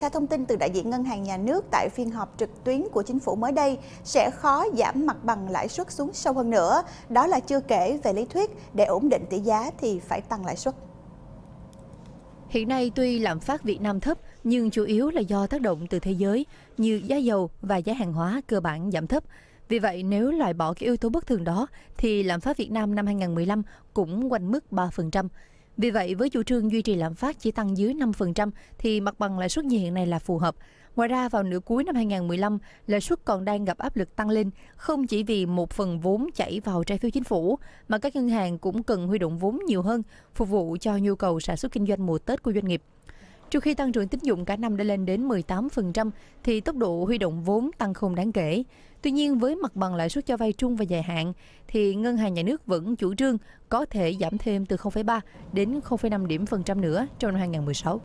Theo thông tin từ đại diện Ngân hàng Nhà nước tại phiên họp trực tuyến của chính phủ mới đây, sẽ khó giảm mặt bằng lãi suất xuống sâu hơn nữa. Đó là chưa kể về lý thuyết để ổn định tỷ giá thì phải tăng lãi suất. Hiện nay tuy lạm phát Việt Nam thấp nhưng chủ yếu là do tác động từ thế giới như giá dầu và giá hàng hóa cơ bản giảm thấp. Vì vậy nếu loại bỏ cái yếu tố bất thường đó thì lạm phát Việt Nam năm 2015 cũng quanh mức 3%. Vì vậy, với chủ trương duy trì lạm phát chỉ tăng dưới 5%, thì mặt bằng lãi suất như hiện nay là phù hợp. Ngoài ra, vào nửa cuối năm 2015, lãi suất còn đang gặp áp lực tăng lên, không chỉ vì một phần vốn chảy vào trái phiếu chính phủ, mà các ngân hàng cũng cần huy động vốn nhiều hơn, phục vụ cho nhu cầu sản xuất kinh doanh mùa Tết của doanh nghiệp trước khi tăng trưởng tín dụng cả năm đã lên đến 18%, thì tốc độ huy động vốn tăng không đáng kể. Tuy nhiên, với mặt bằng lãi suất cho vay trung và dài hạn, thì Ngân hàng Nhà nước vẫn chủ trương có thể giảm thêm từ 0,3 đến 0,5 điểm phần trăm nữa trong năm 2016.